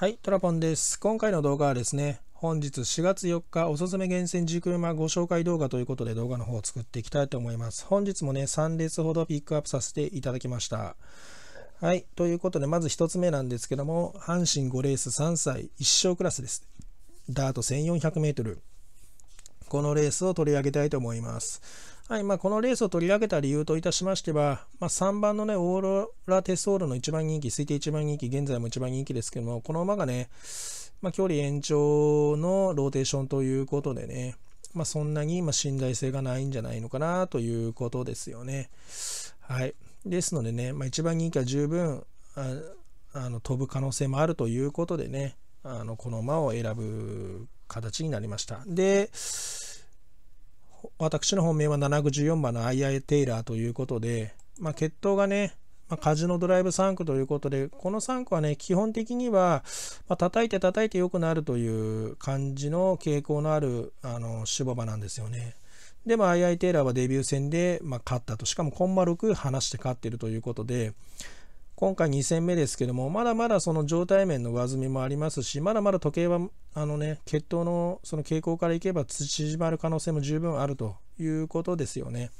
はい、トラポンです。今回の動画はですね、本日4月4日おすすめ厳選時車ご紹介動画ということで動画の方を作っていきたいと思います。本日もね、3列ほどピックアップさせていただきました。はい、ということで、まず1つ目なんですけども、阪神5レース3歳1勝クラスです。ダート1400 m このレースを取り上げたいと思います。はいまあ、このレースを取り上げた理由といたしましては、まあ、3番の、ね、オーロラ・テソールの一番人気、推定一番人気、現在も一番人気ですけども、この馬がね、まあ、距離延長のローテーションということでね、まあ、そんなに今信頼性がないんじゃないのかなということですよね。はい、ですのでね、まあ、番人気は十分ああの飛ぶ可能性もあるということでね、あのこの馬を選ぶ形になりました。で、私の本命は714番のアイアイ・テイラーということで、まあ、決闘がね、まあ、カジノドライブ3区ということで、この3区はね、基本的には、まあ、叩いて叩いて良くなるという感じの傾向のある、あの、芝場なんですよね。で、まあ、アイアイ・テイラーはデビュー戦で、まあ、勝ったと。しかも、コンマ6離して勝っているということで、今回2戦目ですけども、まだまだその状態面の上積みもありますし、まだまだ時計は、あのね、血糖のその傾向からいけば縮まる可能性も十分あるということですよね。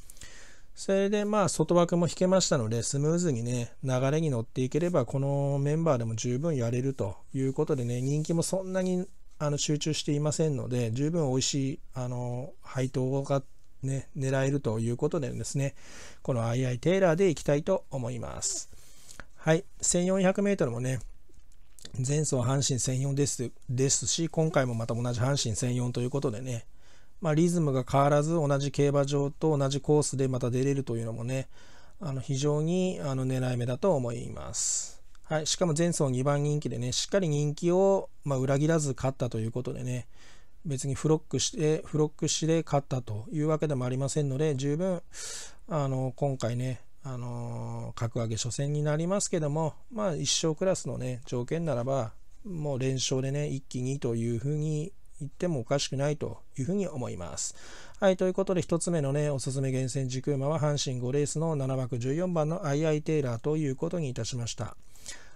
それでまあ外枠も引けましたので、スムーズにね、流れに乗っていければ、このメンバーでも十分やれるということでね、人気もそんなにあの集中していませんので、十分美味しい、あの、配当がね、狙えるということでですね、この II テイラーでいきたいと思います。はい、1400m もね、前走阪神専用ですですし、今回もまた同じ阪神専用ということでね、まあ、リズムが変わらず同じ競馬場と同じコースでまた出れるというのもね、あの非常にあの狙い目だと思います。はい、しかも前走2番人気でね、しっかり人気を、まあ、裏切らず勝ったということでね、別にフロックして、フロックして勝ったというわけでもありませんので、十分、あの今回ね、あの格上げ初戦になりますけども、まあ、1勝クラスの、ね、条件ならば、もう連勝でね、一気にというふうに言ってもおかしくないというふうに思います。はい、ということで1つ目のね、おすすめ厳選軸馬は阪神5レースの7枠14番の II テイラーということにいたしました。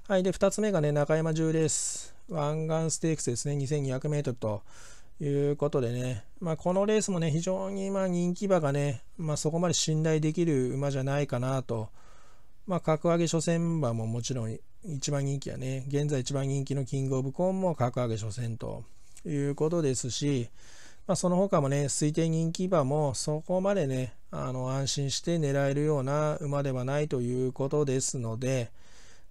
はい、で、2つ目がね、中山10レース、湾岸ステークスですね、2200m ということでね、まあ、このレースもね、非常にま人気馬がね、まあ、そこまで信頼できる馬じゃないかなと、まあ、格上げ初戦馬ももちろん一番人気やね、現在一番人気のキングオブコーンも格上げ初戦ということですし、まあ、その他もね、推定人気馬もそこまでね、あの安心して狙えるような馬ではないということですので、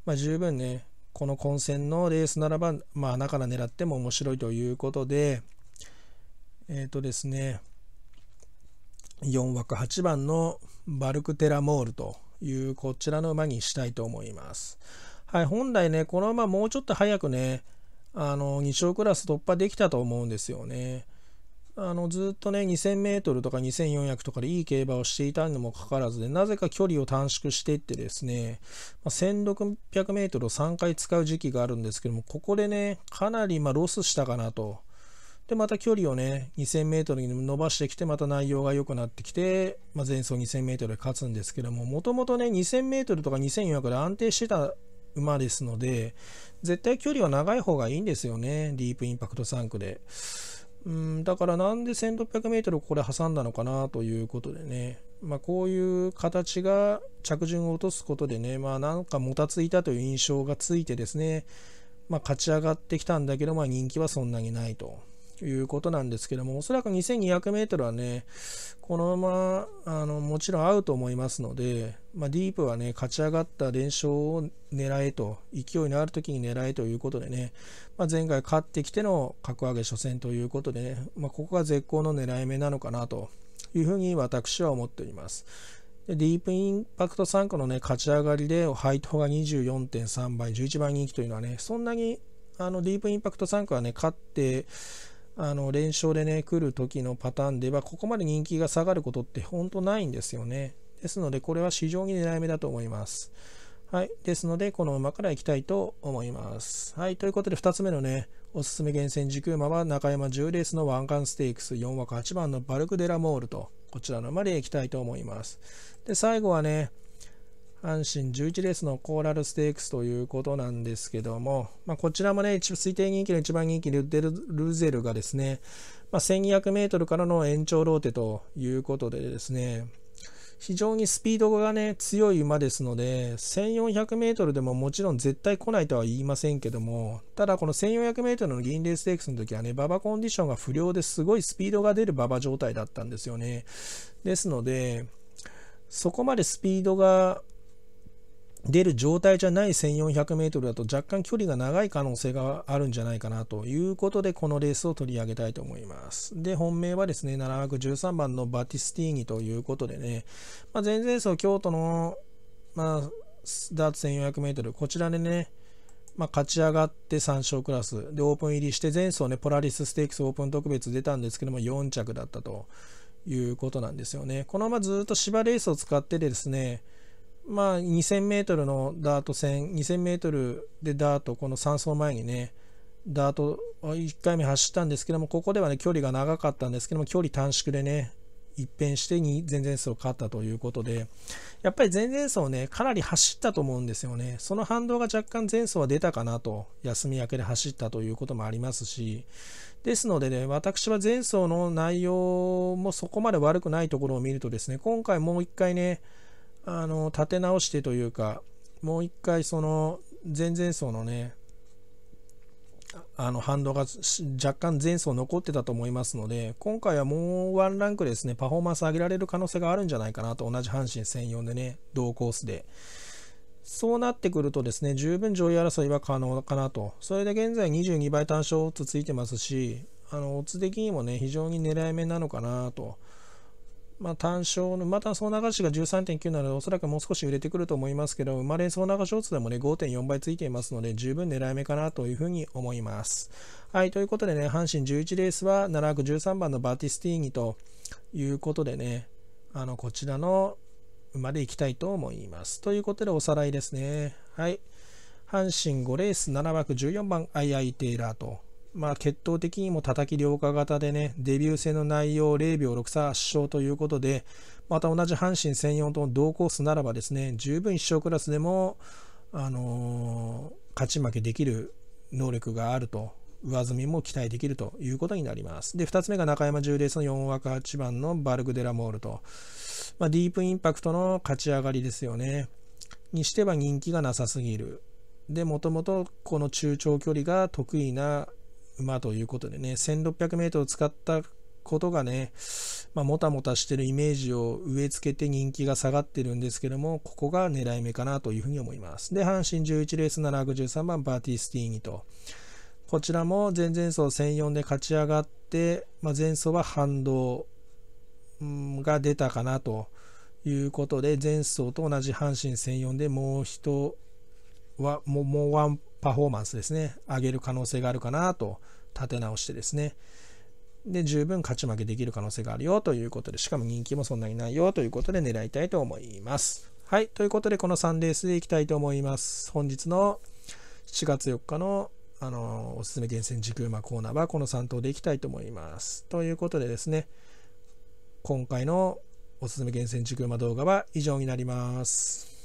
まあ、十分ね、この混戦のレースならば、まあ、穴から狙っても面白いということで、えっ、ー、とですね、4枠8番のバルクテラモールというこちらの馬にしたいと思います。はい、本来ね、この馬もうちょっと早くね、あの2勝クラス突破できたと思うんですよね。あのずっとね2 0 0 0メートルとか2400とかでいい競馬をしていたにもかかわらずでなぜか距離を短縮していってですね、まあ、1600m を3回使う時期があるんですけどもここでねかなりまロスしたかなとで、また距離をね、2000メートルに伸ばしてきて、また内容が良くなってきて、まあ、前走2000メートルで勝つんですけども、もともとね、2000メートルとか2400で安定してた馬ですので、絶対距離は長い方がいいんですよね、ディープインパクト3区で。うん、だからなんで 1600m ここで挟んだのかなということでね、まあ、こういう形が着順を落とすことでね、まあ、なんかもたついたという印象がついてですね、まあ、勝ち上がってきたんだけど、まあ、人気はそんなにないと。いうことなんですけども、おそらく2200メートルはね、このまま、あの、もちろん合うと思いますので、まあ、ディープはね、勝ち上がった連勝を狙えと、勢いのある時に狙えということでね、まあ、前回勝ってきての格上げ初戦ということでね、まあ、ここが絶好の狙い目なのかなというふうに私は思っております。ディープインパクト3個のね、勝ち上がりで配当が24.3倍、11番人気というのはね、そんなにあのディープインパクト3区はね、勝って、あの連勝でね来る時のパターンではここまで人気が下がることって本当ないんですよねですのでこれは非常に狙い目だと思いますはいですのでこの馬からいきたいと思いますはいということで2つ目のねおすすめ厳選軸馬は中山10レースの湾岸ステークス4枠8番のバルクデラモールとこちらの馬でいきたいと思いますで最後はね阪神11レースのコーラルステークスということなんですけども、まあ、こちらもね、推定人気の一番人気、ルデルルゼルがですね、まあ、1200メートルからの延長ローテということでですね、非常にスピードがね、強い馬ですので、1400メートルでももちろん絶対来ないとは言いませんけども、ただこの1400メートルの銀レーステークスの時はね、馬場コンディションが不良ですごいスピードが出る馬場状態だったんですよね。ですので、そこまでスピードが出る状態じゃない 1400m だと若干距離が長い可能性があるんじゃないかなということでこのレースを取り上げたいと思います。で本命はですね7 13番のバティスティーニということでね、まあ、前々走京都の、まあ、ダーツ 1400m こちらでねまあ、勝ち上がって3勝クラスでオープン入りして前走ねポラリスステークスオープン特別出たんですけども4着だったということなんですよね。このままずっと芝レースを使ってですねまあ、2000m のダート戦 2000m でダートこの3走前にねダート1回目走ったんですけどもここではね距離が長かったんですけども距離短縮でね一変してに前々走を勝ったということでやっぱり前々走ねかなり走ったと思うんですよねその反動が若干前走は出たかなと休み明けで走ったということもありますしですのでね私は前走の内容もそこまで悪くないところを見るとですね今回もう一回ねあの立て直してというかもう一回その前々走のねあの反動が若干前走残ってたと思いますので今回はもうワンランクですねパフォーマンス上げられる可能性があるんじゃないかなと同じ阪神専用でね同コースでそうなってくるとですね十分上位争いは可能かなとそれで現在22倍単勝オッズついてますしあのオッズ的にもね非常に狙い目なのかなとまあ、単勝の、また総流しが13.9なので、おそらくもう少し売れてくると思いますけど、生まれう流しオツでもね、5.4倍ついていますので、十分狙い目かなというふうに思います。はい、ということでね、阪神11レースは、7枠13番のバティスティーニということでね、あの、こちらの馬でいきたいと思います。ということで、おさらいですね。はい。阪神5レース7枠14番、アイアイ・テイラーとまあ、決闘的にも叩き両化型でね、デビュー戦の内容0秒6差圧勝ということで、また同じ阪神専用と同コースならばですね、十分一勝クラスでも、あのー、勝ち負けできる能力があると、上積みも期待できるということになります。で、2つ目が中山重レースの4枠8番のバルグデラモールと、まあ、ディープインパクトの勝ち上がりですよね。にしては人気がなさすぎる。で、もともとこの中長距離が得意な馬ということでね、1600メートル使ったことがね、まあ、もたもたしてるイメージを植え付けて人気が下がってるんですけども、ここが狙い目かなというふうに思います。で、阪神11レース713番バーティスティーニと、こちらも前々走1004で勝ち上がって、まあ、前走は反動が出たかなということで、前走と同じ阪神1004でもう一はもうもうワンパフォーマンスですね、上げる可能性があるかなと立て直してですね、で、十分勝ち負けできる可能性があるよということで、しかも人気もそんなにないよということで狙いたいと思います。はい、ということでこの3レースでいきたいと思います。本日の7月4日のあのおすすめ厳選軸馬コーナーはこの3頭でいきたいと思います。ということでですね、今回のおすすめ厳選軸馬動画は以上になります。